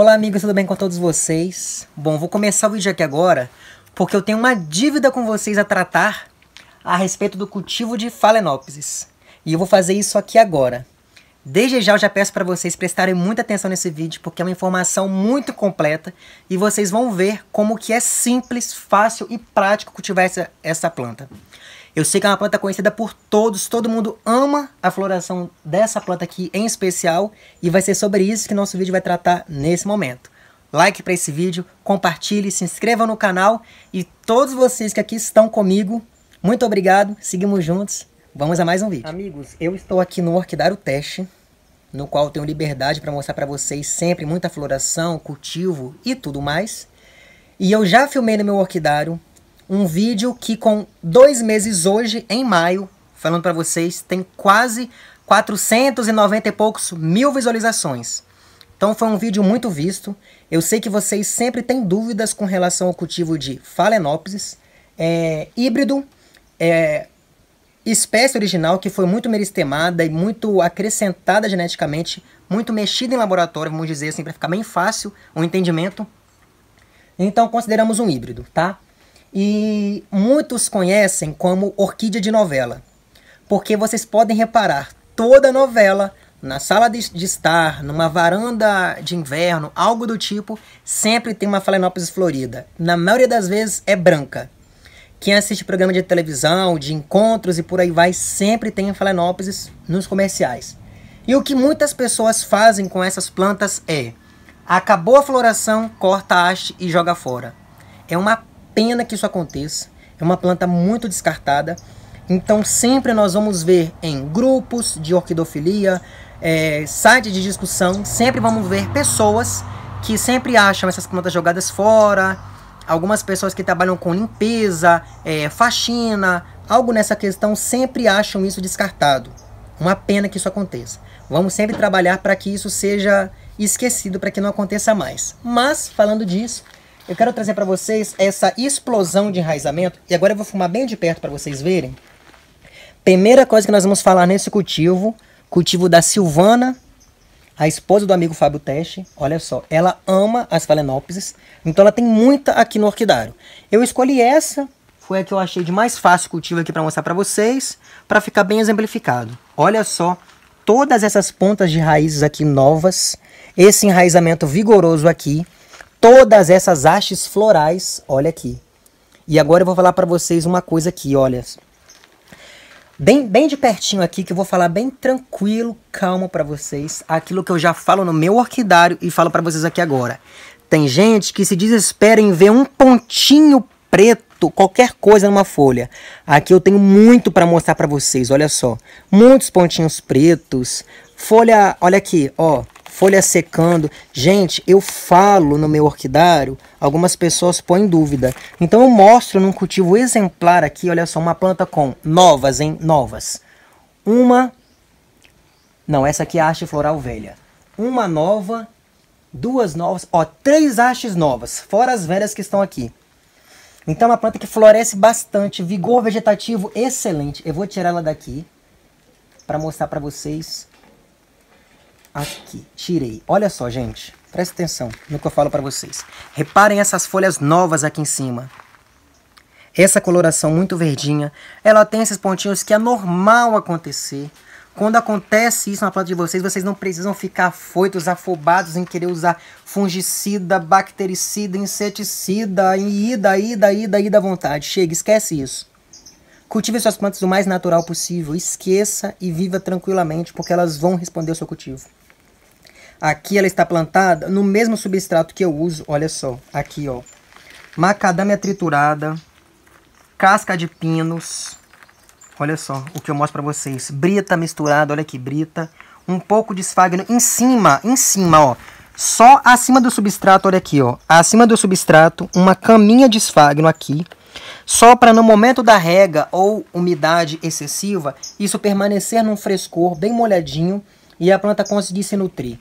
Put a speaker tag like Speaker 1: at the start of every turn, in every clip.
Speaker 1: Olá amigos, tudo bem com todos vocês? Bom, vou começar o vídeo aqui agora porque eu tenho uma dívida com vocês a tratar a respeito do cultivo de Phalaenopsis. E eu vou fazer isso aqui agora. Desde já eu já peço para vocês prestarem muita atenção nesse vídeo porque é uma informação muito completa e vocês vão ver como que é simples, fácil e prático cultivar essa, essa planta. Eu sei que é uma planta conhecida por todos, todo mundo ama a floração dessa planta aqui em especial e vai ser sobre isso que nosso vídeo vai tratar nesse momento. Like para esse vídeo, compartilhe, se inscreva no canal e todos vocês que aqui estão comigo, muito obrigado, seguimos juntos, vamos a mais um vídeo. Amigos, eu estou aqui no Orquidário Teste, no qual tenho liberdade para mostrar para vocês sempre muita floração, cultivo e tudo mais. E eu já filmei no meu orquidário um vídeo que com dois meses hoje, em maio, falando para vocês, tem quase 490 e poucos mil visualizações. Então foi um vídeo muito visto. Eu sei que vocês sempre têm dúvidas com relação ao cultivo de Phalaenopsis, é, híbrido, é, espécie original que foi muito meristemada e muito acrescentada geneticamente, muito mexida em laboratório, vamos dizer assim, para ficar bem fácil o entendimento. Então consideramos um híbrido, tá? e muitos conhecem como orquídea de novela, porque vocês podem reparar, toda novela, na sala de, estar, numa varanda de inverno, algo do tipo, sempre tem uma Phalaenopsis florida. Na maioria das vezes é branca. Quem assiste programa de televisão, de encontros e por aí vai, sempre tem Phalaenopsis nos comerciais. E o que muitas pessoas fazem com essas plantas é: acabou a floração, corta a haste e joga fora. É uma pena que isso aconteça. É uma planta muito descartada. Então sempre nós vamos ver em grupos de orquidofilia, é, sites de discussão, sempre vamos ver pessoas que sempre acham essas plantas jogadas fora, algumas pessoas que trabalham com limpeza, é, faxina, algo nessa questão sempre acham isso descartado. Uma pena que isso aconteça. Vamos sempre trabalhar para que isso seja esquecido, para que não aconteça mais. Mas, falando disso, eu quero trazer para vocês essa explosão de enraizamento. E agora eu vou fumar bem de perto para vocês verem. Primeira coisa que nós vamos falar nesse cultivo, cultivo da Silvana, a esposa do amigo Fábio Teste. Olha só, ela ama as Phalaenopsis, então ela tem muita aqui no orquidário. Eu escolhi essa, foi a que eu achei de mais fácil cultivo aqui para mostrar para vocês, para ficar bem exemplificado. Olha só, todas essas pontas de raízes aqui novas, esse enraizamento vigoroso aqui, todas essas hastes florais, olha aqui. E agora eu vou falar para vocês uma coisa aqui, olha. Bem, bem de pertinho aqui, que eu vou falar bem tranquilo, calmo para vocês, aquilo que eu já falo no meu orquidário e falo para vocês aqui agora. Tem gente que se desespera em ver um pontinho preto, qualquer coisa numa folha. Aqui eu tenho muito para mostrar para vocês, olha só. Muitos pontinhos pretos, folha, olha aqui, ó folha secando. Gente, eu falo no meu orquidário, algumas pessoas põem dúvida. Então eu mostro num cultivo exemplar aqui, olha só, uma planta com novas, hein? Novas. Uma... Não, essa aqui é a haste floral velha. Uma nova, duas novas, ó, três hastes novas, fora as velhas que estão aqui. Então é uma planta que floresce bastante, vigor vegetativo excelente. Eu vou tirar ela daqui para mostrar para vocês aqui. Tirei. Olha só, gente. Presta atenção no que eu falo para vocês. Reparem essas folhas novas aqui em cima. Essa coloração muito verdinha, ela tem esses pontinhos que é normal acontecer. Quando acontece isso na planta de vocês, vocês não precisam ficar afoitos, afobados em querer usar fungicida, bactericida, inseticida, e ida, ida, ida, ida à vontade. Chega, esquece isso. Cultive suas plantas o mais natural possível, esqueça e viva tranquilamente, porque elas vão responder ao seu cultivo. Aqui ela está plantada no mesmo substrato que eu uso, olha só, aqui ó. Macadâmia triturada, casca de pinos, olha só o que eu mostro para vocês. Brita misturada, olha aqui, brita. Um pouco de esfagno em cima, em cima, ó. Só acima do substrato, olha aqui, ó. Acima do substrato, uma caminha de esfagno aqui. Só para no momento da rega ou umidade excessiva, isso permanecer num frescor bem molhadinho e a planta conseguir se nutrir.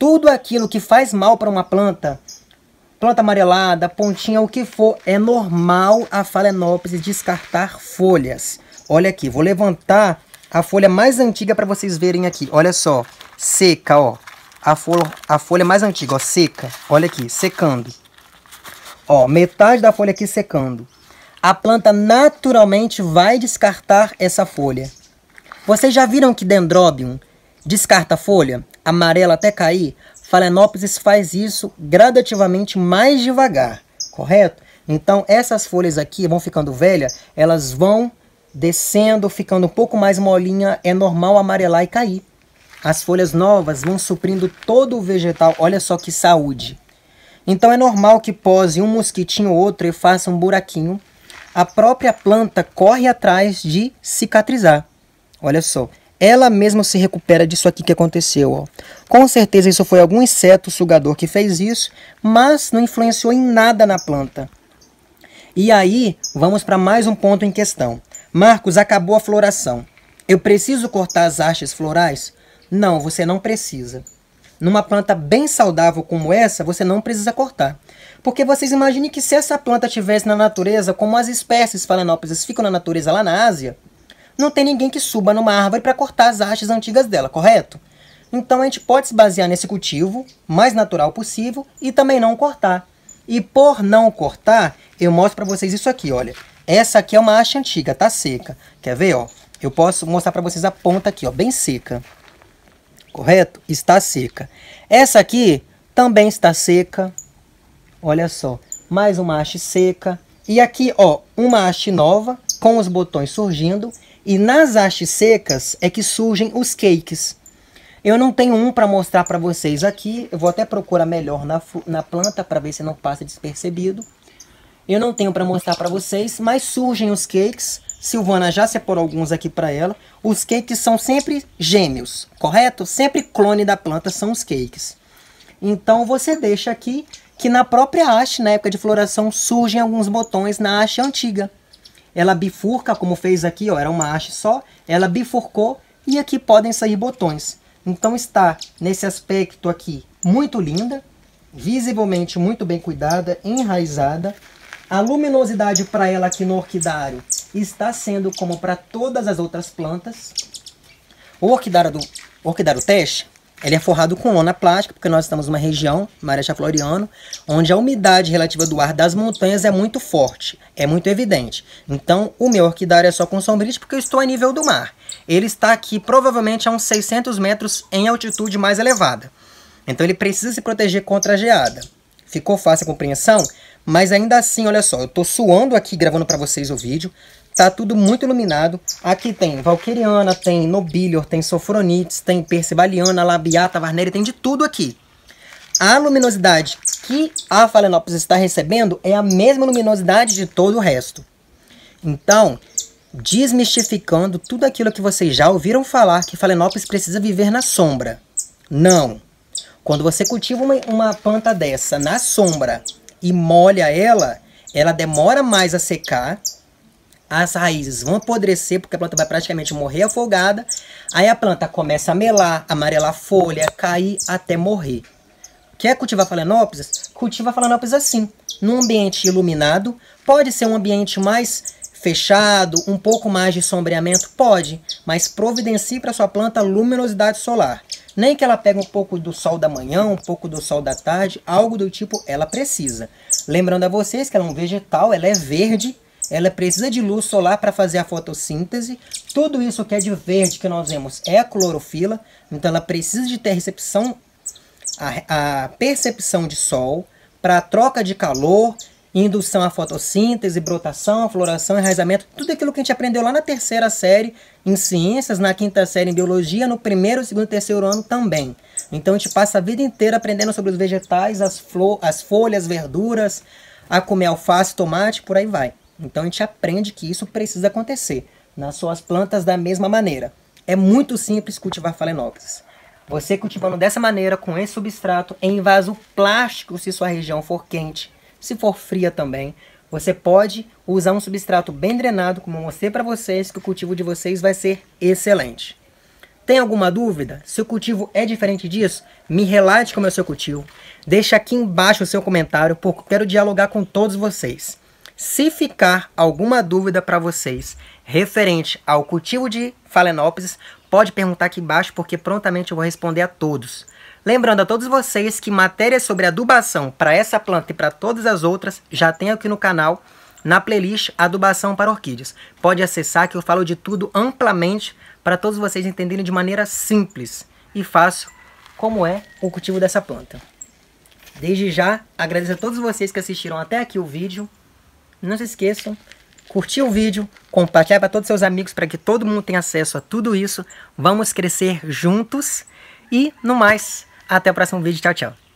Speaker 1: Tudo aquilo que faz mal para uma planta, planta amarelada, pontinha, o que for, é normal a Phalaenopsis descartar folhas. Olha aqui, vou levantar a folha mais antiga para vocês verem aqui. Olha só, seca, ó. A folha, a folha mais antiga, ó, seca. Olha aqui, secando. Ó, metade da folha aqui secando. A planta naturalmente vai descartar essa folha. Vocês já viram que Dendrobium descarta folha? amarela até cair, Phalaenopsis faz isso gradativamente mais devagar, correto? Então essas folhas aqui vão ficando velhas, elas vão descendo, ficando um pouco mais molinha, é normal amarelar e cair. As folhas novas vão suprindo todo o vegetal, olha só que saúde. Então é normal que pose um mosquitinho ou outro e faça um buraquinho. A própria planta corre atrás de cicatrizar. Olha só, ela mesma se recupera disso aqui que aconteceu. Ó. Com certeza isso foi algum inseto sugador que fez isso, mas não influenciou em nada na planta. E aí, vamos para mais um ponto em questão. Marcos, acabou a floração. Eu preciso cortar as hastes florais? Não, você não precisa. Numa planta bem saudável como essa, você não precisa cortar. Porque vocês imaginem que se essa planta tivesse na natureza, como as espécies falenópolis ficam na natureza lá na Ásia, não tem ninguém que suba numa árvore para cortar as hastes antigas dela, correto? Então a gente pode se basear nesse cultivo mais natural possível e também não cortar. E por não cortar, eu mostro para vocês isso aqui, olha. Essa aqui é uma haste antiga, tá seca. Quer ver, ó? Eu posso mostrar para vocês a ponta aqui, ó, bem seca. Correto? Está seca. Essa aqui também está seca. Olha só, mais uma haste seca. E aqui, ó, uma haste nova com os botões surgindo e nas hastes secas é que surgem os cakes. Eu não tenho um para mostrar para vocês aqui. Eu vou até procurar melhor na, na planta para ver se não passa despercebido. Eu não tenho para mostrar para vocês, mas surgem os cakes. Silvana já separou alguns aqui para ela. Os cakes são sempre gêmeos, correto? Sempre clone da planta são os cakes. Então você deixa aqui que na própria haste, na época de floração, surgem alguns botões na haste antiga ela bifurca, como fez aqui, ó, era uma haste só, ela bifurcou e aqui podem sair botões. Então está, nesse aspecto aqui, muito linda, visivelmente muito bem cuidada, enraizada. A luminosidade para ela aqui no orquidário está sendo como para todas as outras plantas. O orquidário do orquidário teste ele é forrado com lona plástica, porque nós estamos numa região, Marechal Floriano, onde a umidade relativa do ar das montanhas é muito forte, é muito evidente. Então, o meu orquidário é só com sombrite porque eu estou a nível do mar. Ele está aqui provavelmente a uns 600 metros em altitude mais elevada. Então, ele precisa se proteger contra a geada. Ficou fácil a compreensão? Mas ainda assim, olha só, eu estou suando aqui gravando para vocês o vídeo. Tá tudo muito iluminado. Aqui tem valqueriana tem Nobilior, tem Sofronites, tem Persibaliana, Labiata, Varneri, tem de tudo aqui. A luminosidade que a Phalaenopsis está recebendo é a mesma luminosidade de todo o resto. Então, desmistificando tudo aquilo que vocês já ouviram falar que Phalaenopsis precisa viver na sombra. Não. Quando você cultiva uma, uma planta dessa na sombra e molha ela, ela demora mais a secar as raízes vão apodrecer, porque a planta vai praticamente morrer afogada. Aí a planta começa a melar, amarelar a folha, cair até morrer. Quer cultivar Phalaenopsis? Cultiva Phalaenopsis assim, num ambiente iluminado. Pode ser um ambiente mais fechado, um pouco mais de sombreamento? Pode, mas providencie para sua planta luminosidade solar. Nem que ela pegue um pouco do sol da manhã, um pouco do sol da tarde, algo do tipo ela precisa. Lembrando a vocês que ela é um vegetal, ela é verde, ela precisa de luz solar para fazer a fotossíntese. Tudo isso que é de verde que nós vemos é a clorofila, então ela precisa de ter recepção, a, a percepção de sol para troca de calor, indução à fotossíntese, brotação, floração, enraizamento, tudo aquilo que a gente aprendeu lá na terceira série em ciências, na quinta série em biologia, no primeiro, segundo e terceiro ano também. Então a gente passa a vida inteira aprendendo sobre os vegetais, as, flor, as folhas, verduras, a comer alface, tomate, por aí vai. Então a gente aprende que isso precisa acontecer nas suas plantas da mesma maneira. É muito simples cultivar Phalaenopsis. Você cultivando dessa maneira, com esse substrato, em vaso plástico, se sua região for quente, se for fria também, você pode usar um substrato bem drenado, como eu mostrei para vocês, que o cultivo de vocês vai ser excelente. Tem alguma dúvida? Se o cultivo é diferente disso, me relate como é o seu cultivo. Deixa aqui embaixo o seu comentário, porque eu quero dialogar com todos vocês. Se ficar alguma dúvida para vocês referente ao cultivo de Phalaenopsis, pode perguntar aqui embaixo porque prontamente eu vou responder a todos. Lembrando a todos vocês que matérias sobre adubação para essa planta e para todas as outras já tem aqui no canal na playlist Adubação para Orquídeas. Pode acessar que eu falo de tudo amplamente para todos vocês entenderem de maneira simples e fácil como é o cultivo dessa planta. Desde já, agradeço a todos vocês que assistiram até aqui o vídeo. Não se esqueçam, curtir o vídeo, compartilhar para todos seus amigos para que todo mundo tenha acesso a tudo isso. Vamos crescer juntos e no mais, até o próximo vídeo. Tchau, tchau.